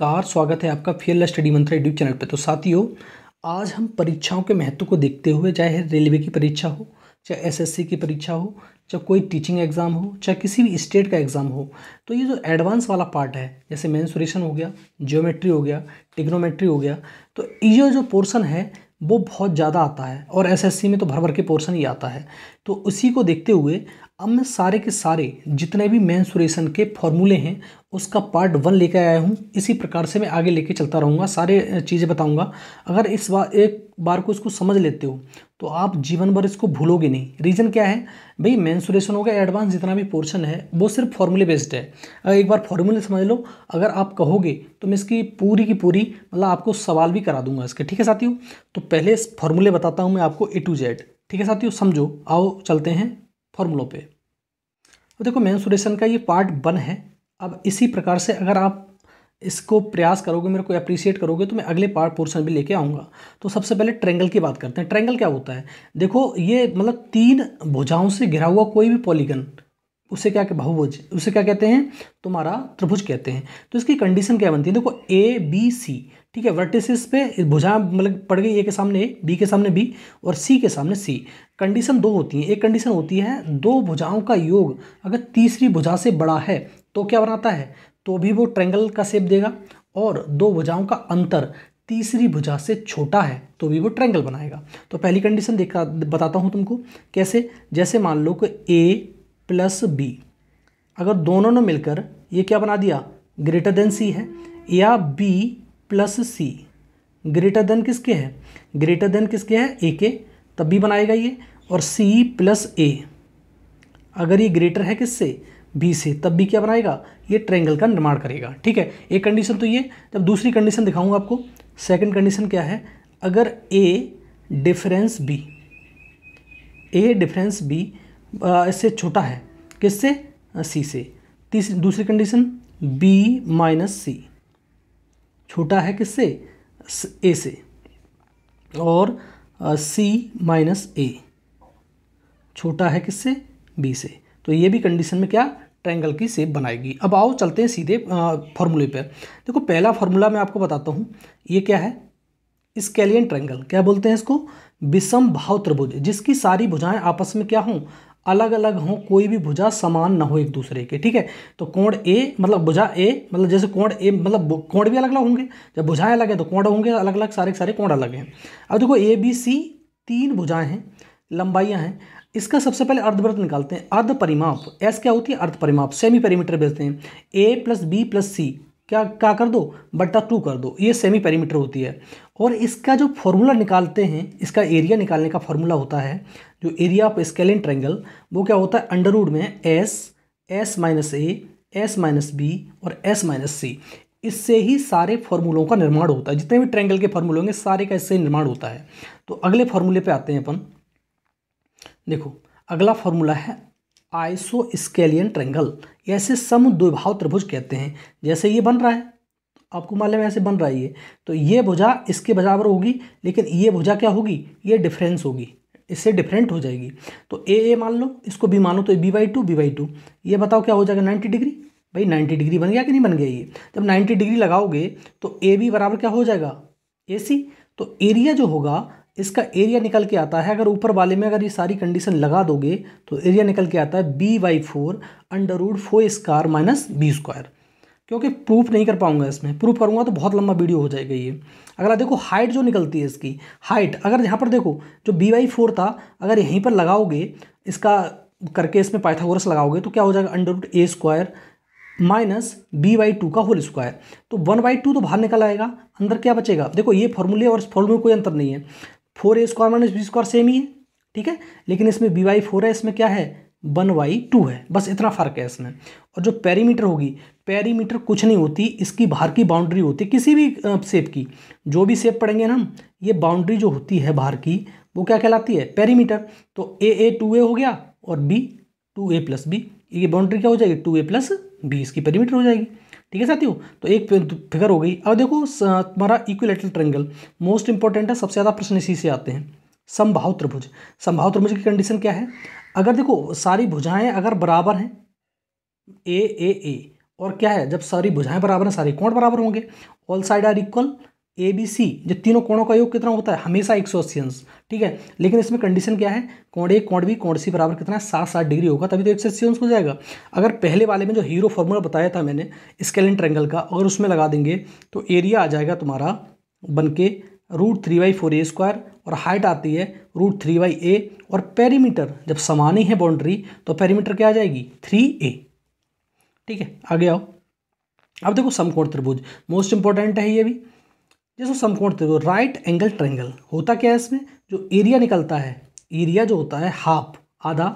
नमस्कार स्वागत है आपका fair study Mantra YouTube channel पर तो साथियों आज हम परीक्षाओं के महत्व को देखते हुए चाहे रेलवे की परीक्षा हो चाहे एसएससी की परीक्षा हो चाहे कोई टीचिंग एग्ज़ाम हो चाहे किसी भी स्टेट का एग्ज़ाम हो तो ये जो एडवांस वाला पार्ट है जैसे मैंसुरेशन हो गया जियोमेट्री हो गया टिग्नोमेट्री हो गया तो ये जो पोर्सन है वो बहुत ज़्यादा आता है और एसएससी में तो भर भर के पोर्सन ही आता है तो उसी को देखते हुए अब मैं सारे के सारे जितने भी मैंसुरेशन के फॉर्मूले हैं उसका पार्ट वन लेकर आया हूँ इसी प्रकार से मैं आगे लेके चलता रहूँगा सारे चीज़ें बताऊँगा अगर इस बार एक बार को इसको समझ लेते हो तो आप जीवन भर इसको भूलोगे नहीं रीज़न क्या है भाई मैंसुरेशन होगा एडवांस जितना भी पोर्शन है वो सिर्फ फॉर्मूले बेस्ड है एक बार फॉर्मूले समझ लो अगर आप कहोगे तो मैं इसकी पूरी की पूरी मतलब आपको सवाल भी करा दूंगा इसके ठीक है साथियों तो पहले फॉर्मूले बताता हूँ मैं आपको ए टू जेड ठीक है साथियों समझो आओ चलते हैं फॉर्मूलों पे अब देखो मैंसुरेशन का ये पार्ट वन है अब इसी प्रकार से अगर आप इसको प्रयास करोगे मेरे को अप्रिशिएट करोगे तो मैं अगले पार्ट पोर्शन भी लेके आऊँगा तो सबसे पहले ट्रेंगल की बात करते हैं ट्रेंगल क्या होता है देखो ये मतलब तीन भुजाओं से घिरा हुआ कोई भी पॉलीगन उसे क्या बहुभुज उसे क्या कहते हैं तुम्हारा त्रिभुज कहते हैं तो इसकी कंडीशन क्या बनती है देखो ए बी सी ठीक है वर्टिसिस पे भुजाएं मतलब पड़ गई ए के सामने ए बी के सामने बी और सी के सामने सी कंडीशन दो होती है एक कंडीशन होती है दो भुजाओं का योग अगर तीसरी भुजा से बड़ा है तो क्या बनाता है तो भी वो ट्रेंगल का सेप देगा और दो भुजाओं का अंतर तीसरी भुजा से छोटा है तो भी वो ट्रेंगल बनाएगा तो पहली कंडीशन देखा बताता हूँ तुमको कैसे जैसे मान लो कि ए प्लस बी अगर दोनों ने मिलकर ये क्या बना दिया ग्रेटर देन सी है या B plus C greater than किसके है ग्रेटर देन किसके है ए के तब भी बनाएगा ये और सी प्लस ए अगर ये ग्रेटर है किससे बी से तब भी क्या बनाएगा ये ट्रेंगल का निर्माण करेगा ठीक है एक कंडीशन तो ये जब दूसरी कंडीशन दिखाऊंगा आपको सेकंड कंडीशन क्या है अगर A difference B A difference B इससे छोटा है किससे सी से तीसरी दूसरी कंडीशन बी माइनस सी छोटा है किससे ए से और सी माइनस ए छोटा है किससे बी से तो ये भी कंडीशन में क्या ट्रायंगल की सेप बनाएगी अब आओ चलते हैं सीधे फॉर्मूले पर देखो पहला फार्मूला मैं आपको बताता हूँ ये क्या है स्केलियन ट्रायंगल क्या बोलते हैं इसको विषम भाव त्रिभुज जिसकी सारी भुजाएं आपस में क्या हों अलग अलग हो कोई भी भुजा समान ना हो एक दूसरे के ठीक है तो कोण ए मतलब भुजा ए मतलब जैसे कोण ए मतलब कोण भी अलग अलग होंगे जब भुजाएं अलग है तो कोण होंगे अलग अलग सारे सारे कोण अलग हैं अब देखो ए बी सी तीन भुजाएं हैं लंबाइयाँ हैं इसका सबसे पहले अर्धवृत्त निकालते हैं अर्ध परिमाप एस क्या होती है अर्ध परिमाप सेमी पेरीमीटर भेजते हैं A plus B plus C क्या क्या कर दो बट्टा टू कर दो ये सेमी पेरीमीटर होती है और इसका जो फॉर्मूला निकालते हैं इसका एरिया निकालने का फॉर्मूला होता है जो एरिया ऑफ स्केलिन ट्रेंगल वो क्या होता है अंडरवुड में S S minus A S minus B और एस माइनस सी इससे ही सारे फॉर्मूलों का निर्माण होता है जितने भी ट्रेंगल के फॉर्मूले होंगे सारे का इससे निर्माण होता है तो अगले फॉर्मूले पर आते हैं अपन देखो अगला फॉर्मूला है आइसो स्केलियन ट्रैंगल ऐसे समद्विभाव त्रिभुज कहते हैं जैसे ये बन रहा है आपको मालूम ऐसे बन रहा है ये तो ये भुजा इसके बराबर होगी लेकिन ये भुजा क्या होगी ये डिफरेंस होगी इससे डिफरेंट हो जाएगी तो ए ए मान लो इसको बी मानो तो B by two B by two ये बताओ क्या हो जाएगा नाइन्टी डिग्री भाई नाइन्टी डिग्री बन गया कि नहीं बन गया ये जब नाइन्टी डिग्री लगाओगे तो ए बी बराबर क्या हो जाएगा ए सी तो एरिया जो होगा इसका एरिया निकल के आता है अगर ऊपर वाले में अगर ये सारी कंडीशन लगा दोगे तो एरिया निकल के आता है B by four under root four square minus B square क्योंकि प्रूफ नहीं कर पाऊंगा इसमें प्रूफ करूंगा तो बहुत लंबा वीडियो हो जाएगा ये अगर आप देखो हाइट जो निकलती है इसकी हाइट अगर यहाँ पर देखो जो बी वाई फोर था अगर यहीं पर लगाओगे इसका करके इसमें पाइथागोरस लगाओगे तो क्या हो जाएगा under root A square minus B by two का होल स्क्वायर तो वन बाई टू तो बाहर निकल आएगा अंदर क्या बचेगा देखो ये फॉर्मूले और इस फॉर्मूले में कोई अंतर नहीं है four A square minus B square same ही है ठीक है लेकिन इसमें बी वाई फोर है इसमें क्या है वन वाई टू है बस इतना फ़र्क है इसमें और जो पेरीमीटर होगी पेरीमीटर कुछ नहीं होती इसकी बाहर की बाउंड्री होती है किसी भी सेप की जो भी सेप पढ़ेंगे ना हम ये बाउंड्री जो होती है बाहर की वो क्या कहलाती है पेरीमीटर तो ए ए टू ए हो गया और B two A plus B ये बाउंड्री क्या हो जाएगी टू ए प्लस बी इसकी पेरीमीटर हो जाएगी ठीक है साथियों तो एक फिगर हो गई अब देखो तुम्हारा इक्विलेटरल ट्रेंगल मोस्ट इंपॉर्टेंट है सबसे ज़्यादा प्रश्न इसी से आते हैं समभाव त्रिभुज समभाव त्रिभुज की कंडीशन क्या है अगर देखो सारी भुजाएँ अगर बराबर हैं ए ए ए और क्या है जब सारी भुजाएं बराबर हैं सारे कोण बराबर होंगे all side are equal A B C जब तीनों कोणों का योग कितना होता है हमेशा एक सौ अस्सी अंश ठीक है लेकिन इसमें कंडीशन क्या है कोण ए कोण बी कोण सी बराबर कितना है सात सात डिग्री होगा तभी तो एक सौ अस्सी अंश हो जाएगा अगर पहले वाले में जो हीरो फॉर्मूला बताया था मैंने स्केलन ट्रैंगल का अगर उसमें लगा देंगे तो एरिया आ जाएगा तुम्हारा बन के root three by four A square और हाइट आती है रूट थ्री बाई ए और पेरीमीटर जब समान ही है बाउंड्री तो पेरीमीटर क्या आ जाएगी थ्री ए ठीक है आगे आओ अब देखो समकोण त्रिभुज मोस्ट इंपॉर्टेंट है ये भी जैसे समकोण त्रिभुज राइट एंगल ट्रेंगल होता क्या है इसमें जो एरिया निकलता है एरिया जो होता है हाफ आधा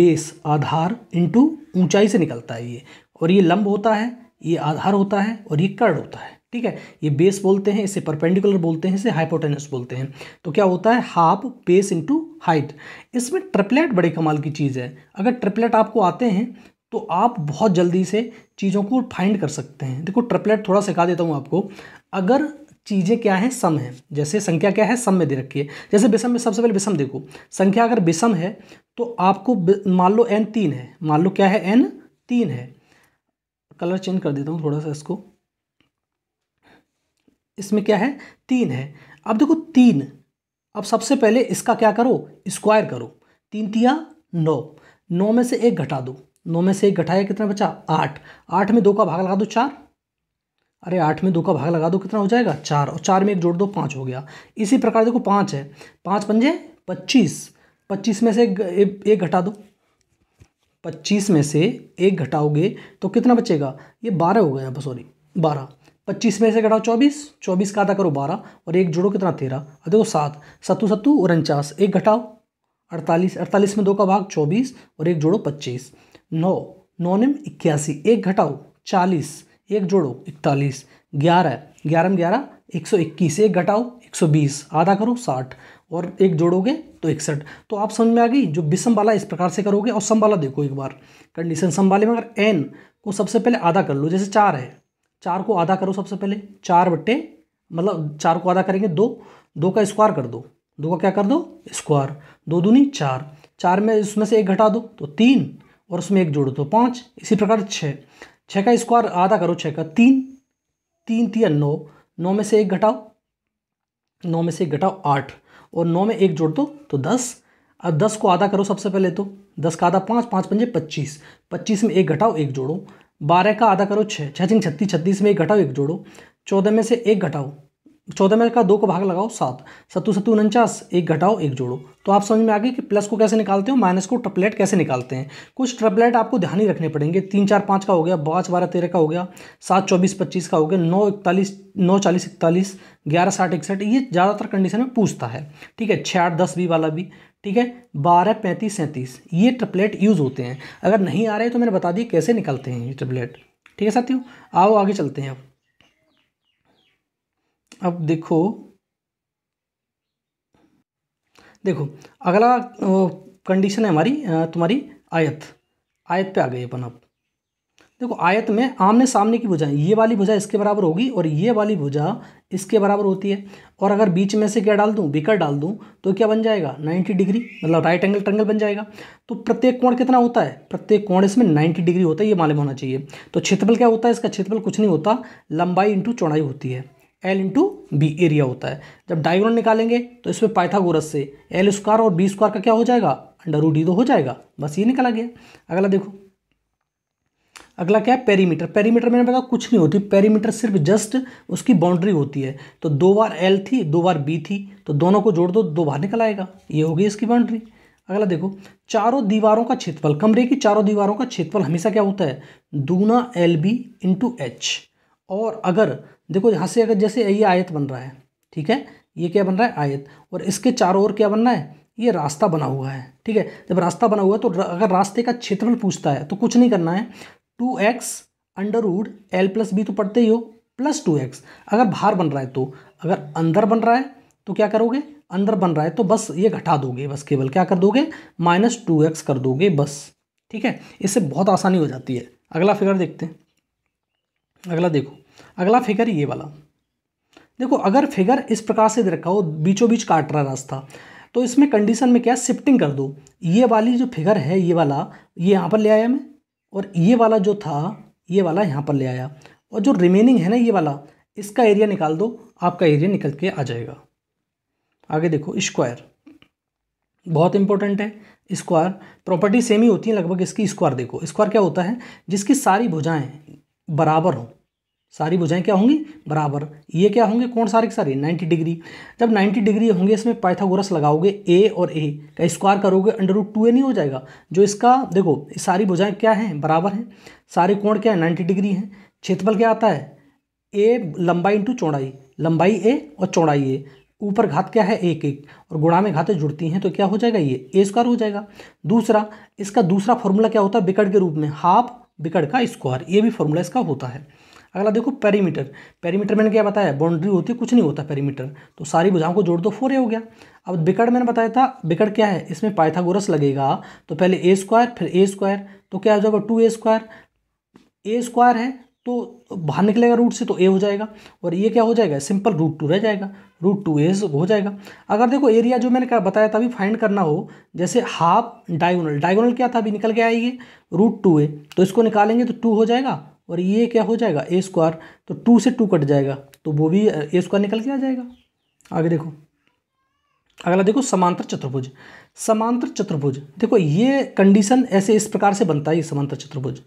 बेस आधार इंटू ऊंचाई से निकलता है ये और ये लंब होता है ये आधार होता है और ये कर्ण होता है ठीक है ये बेस बोलते हैं इसे परपेंडिकुलर बोलते हैं इसे हाइपोटेनस बोलते हैं तो क्या होता है हाफ बेस इंटू हाइट इसमें ट्रिपलेट बड़े कमाल की चीज़ है अगर ट्रिपलेट आपको आते हैं तो आप बहुत जल्दी से चीज़ों को फाइंड कर सकते हैं देखो ट्रिपलेट थोड़ा सिखा देता हूँ आपको अगर चीज़ें क्या हैं सम है जैसे संख्या क्या है सम में दे रखी है जैसे विषम में सबसे पहले विषम देखो संख्या अगर विषम है तो आपको मान लो एन तीन है मान लो क्या है एन तीन है कलर चेंज कर देता हूँ थोड़ा सा इसको इसमें क्या है तीन है अब देखो तीन अब सबसे पहले इसका क्या करो स्क्वायर करो तीन तिया नौ नौ में से एक घटा दो नौ में से एक घटाया कितना बचा आठ आठ में दो का भाग लगा दो चार अरे आठ में दो का भाग लगा दो कितना हो जाएगा चार और चार में एक जोड़ दो पाँच हो गया इसी प्रकार देखो पाँच है पाँच पंजे पच्चीस पच्चीस में से एक, घटा दो पच्चीस में से एक घटाओगे तो कितना बचेगा ये बारह हो गया सॉरी बारह पच्चीस में से घटाओ चौबीस चौबीस का आधा करो बारह और एक जोड़ो कितना तेरह और देखो सात सत्तू सत्तू और उनचास एक घटाओ अड़तालीस अड़तालीस में दो का भाग चौबीस और एक जोड़ो पच्चीस नौ नौ निम इक्यासी एक घटाओ चालीस एक जोड़ो इकतालीस ग्यारह ग्यारह में ग्यारह एक सौ इक्कीस एक घटाओ एक सौ बीस आधा करो साठ और एक जोड़ोगे तो इकसठ तो आप समझ में आ गई जो विषम वाला इस प्रकार से करोगे और सम वाला देखो एक बार कंडीशन सम वाले में अगर एन को सबसे पहले आधा कर लो जैसे चार है चार को आधा करो सबसे पहले चार बट्टे मतलब चार को आधा करेंगे दो दो का स्क्वायर कर दो दो का क्या कर दो स्क्वायर दो दूनी चार चार में उसमें से एक घटा दो तो तीन और उसमें एक जोड़ो तो पाँच इसी प्रकार छः छः का स्क्वायर आधा करो छः का तीन तीन तीन नौ नौ में से एक घटाओ नौ में से एक घटाओ आठ और नौ में एक जोड़ दो तो दस अब दस को आधा करो सबसे पहले तो दस का आधा पाँच पाँच पंजे पच्चीस पच्चीस में एक घटाओ एक जोड़ो बारह का आधा करो छः छः छत्तीस छत्तीस में एक घटाओ एक जोड़ो चौदह में से एक घटाओ चौदह में का दो को भाग लगाओ सात सत्तू सत्तू उनचास एक घटाओ एक जोड़ो तो आप समझ में आ गए कि प्लस को कैसे निकालते हो माइनस को ट्रपलेट कैसे निकालते हैं कुछ ट्रपलेट आपको ध्यान ही रखने पड़ेंगे तीन चार पाँच का हो गया पाँच बारह तेरह का हो गया सात चौबीस पच्चीस का हो गया नौ इकतालीस नौ चालीस इकतालीस ग्यारह साठ इकसठ ये ज़्यादातर कंडीशन में पूछता है ठीक है छः आठ दस बी वाला भी ठीक है बारह पैंतीस सैंतीस ये ट्रपलेट यूज़ होते हैं अगर नहीं आ रहे तो मैंने बता दिया कैसे निकलते हैं ये ट्रपलेट ठीक है साथियों आओ आगे चलते हैं अब अब देखो देखो अगला कंडीशन है हमारी तुम्हारी आयत आयत पे आ गई अपन अब देखो आयत में आमने सामने की भुजाएं ये वाली भुजा इसके बराबर होगी और ये वाली भुजा इसके बराबर होती है और अगर बीच में से क्या डाल दूं बिकर डाल दूं तो क्या बन जाएगा 90 डिग्री मतलब राइट एंगल ट्रंगल बन जाएगा तो प्रत्येक कोण कितना होता है प्रत्येक कोण इसमें 90 डिग्री होता है ये मालूम होना चाहिए तो क्षेत्रफल क्या होता है इसका क्षेत्रफल कुछ नहीं होता लंबाई इंटू चौड़ाई होती है एल इंटू बी एरिया होता है जब डायगोनल निकालेंगे तो इसमें पाइथागोरस से एल स्क्वायर और बी स्क्वायर का क्या हो जाएगा अंडर रूट तो हो जाएगा बस ये निकाला गया अगला देखो अगला क्या है पेरीमीटर पेरीमीटर मैंने बताया कुछ नहीं होती पेरीमीटर सिर्फ जस्ट उसकी बाउंड्री होती है तो दो बार एल थी दो बार बी थी तो दोनों को जोड़ दो दो बार निकल आएगा ये होगी इसकी बाउंड्री अगला देखो चारों दीवारों का क्षेत्रफल कमरे की चारों दीवारों का क्षेत्रफल हमेशा क्या होता है दूना एल बी इंटू एच और अगर देखो यहाँ से अगर जैसे ये आयत बन रहा है ठीक है ये क्या बन रहा है आयत और इसके चारों ओर क्या बनना है ये रास्ता बना हुआ है ठीक है जब रास्ता बना हुआ है तो अगर रास्ते का क्षेत्रफल पूछता है तो कुछ नहीं करना है two X under root L plus B तो पढ़ते ही हो प्लस टू एक्स अगर बाहर बन रहा है तो अगर अंदर बन रहा है तो क्या करोगे अंदर बन रहा है तो बस ये घटा दोगे बस केवल क्या कर दोगे माइनस टू एक्स कर दोगे बस ठीक है इससे बहुत आसानी हो जाती है अगला फिगर देखते हैं अगला देखो अगला फिगर ये वाला देखो अगर फिगर इस प्रकार से दे रखा हो बीचों बीच काट रहा रास्ता तो इसमें कंडीशन में क्या शिफ्टिंग कर दो ये वाली जो फिगर है ये वाला ये यहाँ पर ले आया मैं और ये वाला जो था ये वाला यहाँ पर ले आया और जो रिमेनिंग है ना ये वाला इसका एरिया निकाल दो आपका एरिया निकल के आ जाएगा आगे देखो स्क्वायर बहुत इंपॉर्टेंट है स्क्वायर प्रॉपर्टी सेम ही होती है लगभग इसकी स्क्वायर देखो स्क्वायर क्या होता है जिसकी सारी भुजाएं बराबर हों सारी भुजाएं क्या होंगी बराबर ये क्या होंगे कौन सारे के सारे 90 डिग्री जब 90 डिग्री होंगे इसमें पाइथागोरस लगाओगे ए और ए का स्क्वायर करोगे अंडर रूट टू ए नहीं हो जाएगा जो इसका देखो सारी भुजाएं क्या हैं बराबर हैं सारे कोण क्या है 90 डिग्री हैं क्षेत्रफल क्या आता है ए लंबाई इंटू चौड़ाई लंबाई ए और चौड़ाई ए ऊपर घात क्या है एक एक और गुणा में घातें जुड़ती हैं तो क्या हो जाएगा ये ए स्क्वायर हो जाएगा दूसरा इसका दूसरा फॉर्मूला क्या होता है बिकट के रूप में हाफ बिकट का स्क्वायर ये भी फॉर्मूला इसका होता है अगला देखो पेरीमीटर पेरीमीटर मैंने क्या बताया बाउंड्री होती है कुछ नहीं होता पेरीमीटर तो सारी भुजाओं को जोड़ दो फोर ए हो गया अब बिकड़ मैंने बताया था बिकड़ क्या है इसमें पाइथागोरस लगेगा तो पहले ए स्क्वायर फिर ए स्क्वायर तो क्या हो जाएगा two A square A square है तो बाहर निकलेगा रूट से तो ए हो जाएगा और ये क्या हो जाएगा सिंपल रूट टू रह जाएगा रूट टू ए हो जाएगा अगर देखो एरिया जो मैंने क्या बताया था अभी फाइंड करना हो जैसे हाफ डायगोनल डायगोनल क्या था अभी निकल के आएगी रूट टू ए तो इसको निकालेंगे तो टू हो जाएगा और ये क्या हो जाएगा ए स्क्वायर तो टू से टू कट जाएगा तो वो भी ए स्क्वायर निकल के आ जाएगा आगे देखो अगला देखो समांतर चतुर्भुज समांतर चतुर्भुज देखो ये कंडीशन ऐसे इस प्रकार से बनता है समांतर चतुर्भुज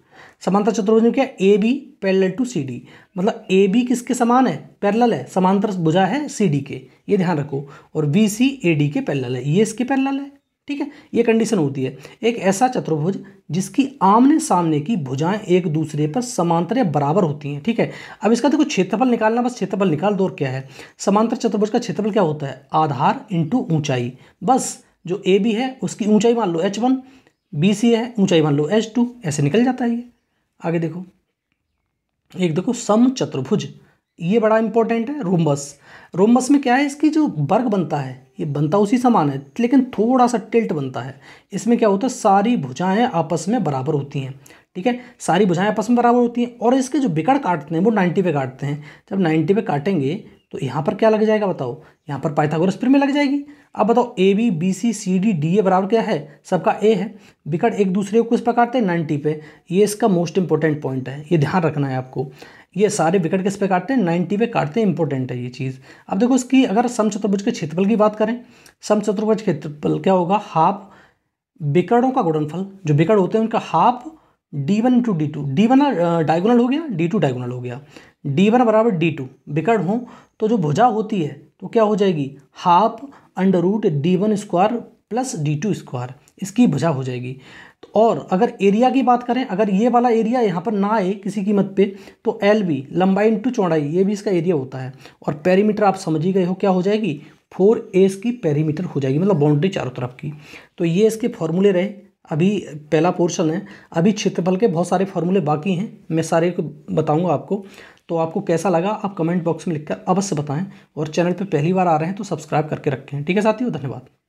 समांतर चतुर्भुज में क्या A B parallel to C D मतलब ए बी किसके समान है पैरल है समांतर भुजा है सी डी के ये ध्यान रखो और बी सी ए डी के पैरल है ये इसके पैरल है ठीक है ये कंडीशन होती है एक ऐसा चतुर्भुज जिसकी आमने सामने की भुजाएं एक दूसरे पर समांतर या बराबर होती हैं ठीक है अब इसका देखो क्षेत्रफल निकालना बस क्षेत्रफल निकाल दो और क्या है समांतर चतुर्भुज का क्षेत्रफल क्या होता है आधार इंटू ऊंचाई बस जो ए बी है उसकी ऊंचाई मान लो एच वन बी सी है ऊंचाई मान लो एच टू ऐसे निकल जाता है ये आगे देखो एक देखो सम चतुर्भुज ये बड़ा इंपॉर्टेंट है रोमबस रोमबस में क्या है इसकी जो वर्ग बनता है ये बनता उसी समान है लेकिन थोड़ा सा टिल्ट बनता है इसमें क्या होता है सारी भुजाएं आपस में बराबर होती हैं ठीक है सारी भुजाएं आपस में बराबर होती हैं और इसके जो बिकड़ काटते हैं वो नाइन्टी पे काटते हैं जब नाइन्टी पे काटेंगे तो यहाँ पर क्या लग जाएगा बताओ यहाँ पर पाइथागोरस में लग जाएगी अब बताओ A B B C C D D A बराबर क्या है सबका ए है बिकट एक दूसरे को किस पर काटते हैं नाइन्टी पे ये इसका मोस्ट इंपॉर्टेंट पॉइंट है ये ध्यान रखना है आपको ये सारे विकेट किस पे काटते हैं नाइन्टी पे काटते हैं इंपॉर्टेंट है ये चीज़ अब देखो इसकी अगर समचतुर्भुज के क्षेत्रफल की बात करें समचतुर्भुज क्षेत्रफल क्या होगा हाफ बिकड़ों का गुणनफल जो बिकड़ होते हैं उनका half D one into D two D one diagonal हो गया डी टू डायगोनल हो गया डी वन बराबर डी टू बिकड़ हों तो जो भुजा होती है तो क्या हो जाएगी half under root D one square plus D two square इसकी भुजा हो जाएगी और अगर एरिया की बात करें अगर ये वाला एरिया यहाँ पर ना आए किसी कीमत पे तो एल बी लंबाई इंटू चौड़ाई ये भी इसका एरिया होता है और पैरीमीटर आप समझ ही गए हो क्या हो जाएगी फोर ए इसकी पैरीमीटर हो जाएगी मतलब बाउंड्री चारों तरफ की तो ये इसके फॉर्मूले रहे अभी पहला पोर्शन है अभी क्षेत्रफल के बहुत सारे फॉर्मूले बाकी हैं मैं सारे को बताऊंगा आपको तो आपको कैसा लगा आप कमेंट बॉक्स में लिखकर अवश्य बताएं और चैनल पर पहली बार आ रहे हैं तो सब्सक्राइब करके रखें ठीक है साथियों धन्यवाद